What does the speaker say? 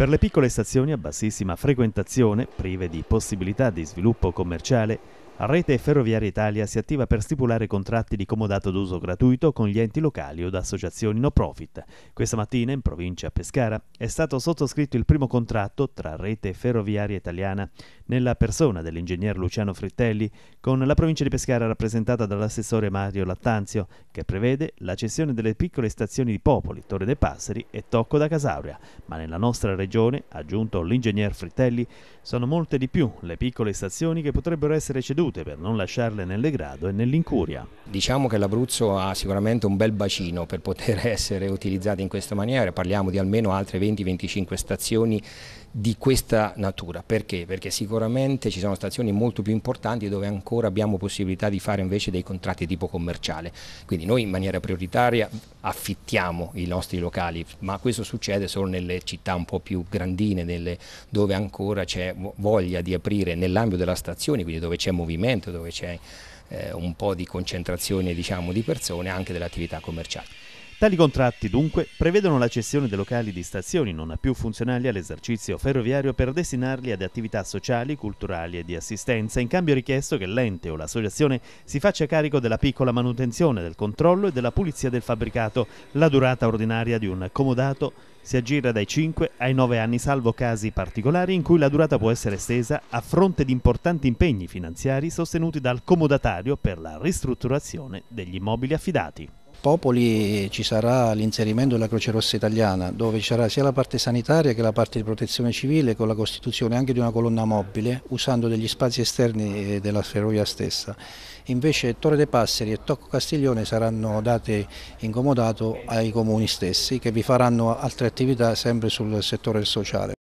Per le piccole stazioni a bassissima frequentazione, prive di possibilità di sviluppo commerciale, Rete Ferroviaria Italia si attiva per stipulare contratti di comodato d'uso gratuito con gli enti locali o da associazioni no profit. Questa mattina, in provincia Pescara, è stato sottoscritto il primo contratto tra Rete Ferroviaria Italiana, nella persona dell'ingegner Luciano Frittelli, con la provincia di Pescara rappresentata dall'assessore Mario Lattanzio, che prevede la cessione delle piccole stazioni di Popoli, Torre dei Passeri e Tocco da Casauria. Ma nella nostra regione, aggiunto l'ingegner Frittelli, sono molte di più le piccole stazioni che potrebbero essere cedute ricevute per non lasciarle nel degrado e nell'incuria. Diciamo che l'Abruzzo ha sicuramente un bel bacino per poter essere utilizzato in questa maniera, parliamo di almeno altre 20-25 stazioni di questa natura. Perché? Perché sicuramente ci sono stazioni molto più importanti dove ancora abbiamo possibilità di fare invece dei contratti tipo commerciale. Quindi noi in maniera prioritaria affittiamo i nostri locali, ma questo succede solo nelle città un po' più grandine, nelle, dove ancora c'è voglia di aprire nell'ambito della stazione, quindi dove c'è movimento, dove c'è eh, un po' di concentrazione diciamo, di persone anche dell'attività commerciale. Tali contratti, dunque, prevedono la cessione dei locali di stazioni non più funzionali all'esercizio ferroviario per destinarli ad attività sociali, culturali e di assistenza. In cambio è richiesto che l'ente o l'associazione si faccia carico della piccola manutenzione, del controllo e della pulizia del fabbricato. La durata ordinaria di un comodato si aggira dai 5 ai 9 anni, salvo casi particolari in cui la durata può essere estesa a fronte di importanti impegni finanziari sostenuti dal comodatario per la ristrutturazione degli immobili affidati. Popoli ci sarà l'inserimento della Croce Rossa Italiana dove ci sarà sia la parte sanitaria che la parte di protezione civile con la costituzione anche di una colonna mobile usando degli spazi esterni eh, della ferrovia stessa. Invece Torre dei Passeri e Tocco Castiglione saranno date in comodato ai comuni stessi che vi faranno altre attività sempre sul settore sociale.